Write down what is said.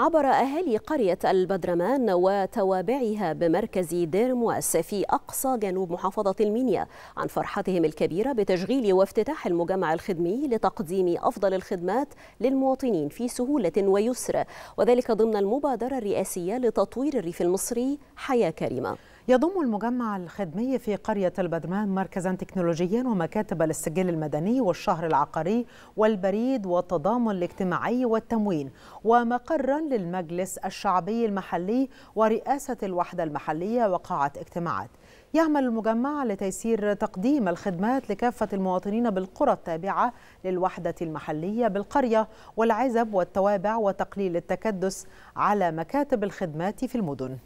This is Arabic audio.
عبر أهالي قرية البدرمان وتوابعها بمركز دير مواس في أقصى جنوب محافظة المنيا عن فرحتهم الكبيرة بتشغيل وافتتاح المجمع الخدمي لتقديم أفضل الخدمات للمواطنين في سهولة ويسر وذلك ضمن المبادرة الرئاسية لتطوير الريف المصري حياة كريمة يضم المجمع الخدمي في قرية البدمان مركزا تكنولوجيا ومكاتب للسجل المدني والشهر العقاري والبريد والتضامن الاجتماعي والتموين ومقرا للمجلس الشعبي المحلي ورئاسة الوحدة المحلية وقاعة اجتماعات يعمل المجمع لتيسير تقديم الخدمات لكافة المواطنين بالقرى التابعة للوحدة المحلية بالقرية والعزب والتوابع وتقليل التكدس على مكاتب الخدمات في المدن